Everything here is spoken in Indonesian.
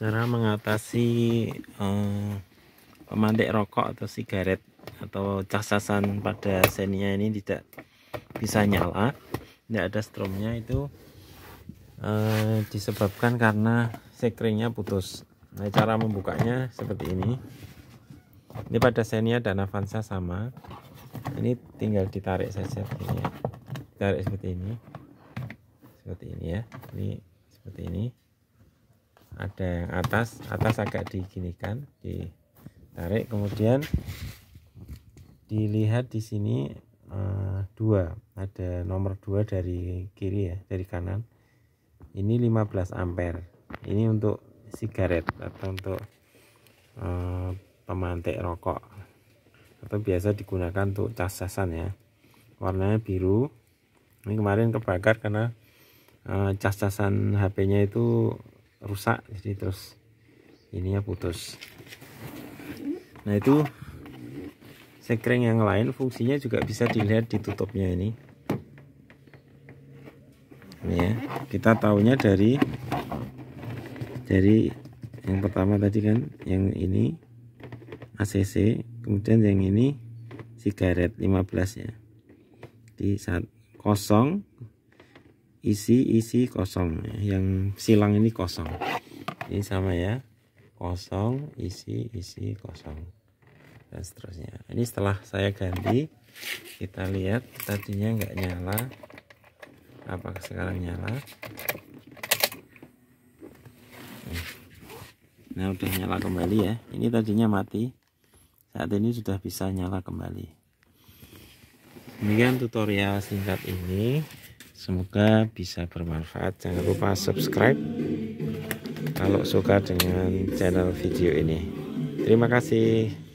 cara mengatasi pemandek eh, pemantik rokok atau sigaret atau casasan pada Xenia ini tidak bisa nyala tidak ada stromnya itu uh, disebabkan karena sekringnya putus nah cara membukanya seperti ini ini pada senia dan avanza sama ini tinggal ditarik saja seperti ini tarik seperti ini seperti ini ya ini seperti ini ada yang atas atas agak diginikan ditarik kemudian dilihat di sini uh, dua ada nomor dua dari kiri ya dari kanan ini 15 ampere ini untuk sigaret atau untuk uh, pemantik rokok atau biasa digunakan untuk cas-casan ya warnanya biru ini kemarin kebakar karena uh, cas-casan HP-nya itu rusak jadi terus ininya putus nah itu sekring yang lain fungsinya juga bisa dilihat di tutupnya ini ini ya kita tahunya dari dari yang pertama tadi kan yang ini ACC kemudian yang ini sigaret 15 ya di saat kosong isi isi kosong yang silang ini kosong ini sama ya kosong isi isi kosong dan seterusnya ini setelah saya ganti kita lihat tadinya nggak nyala apakah sekarang nyala nah udah nyala kembali ya ini tadinya mati saat ini sudah bisa nyala kembali demikian tutorial singkat ini Semoga bisa bermanfaat. Jangan lupa subscribe kalau suka dengan channel video ini. Terima kasih.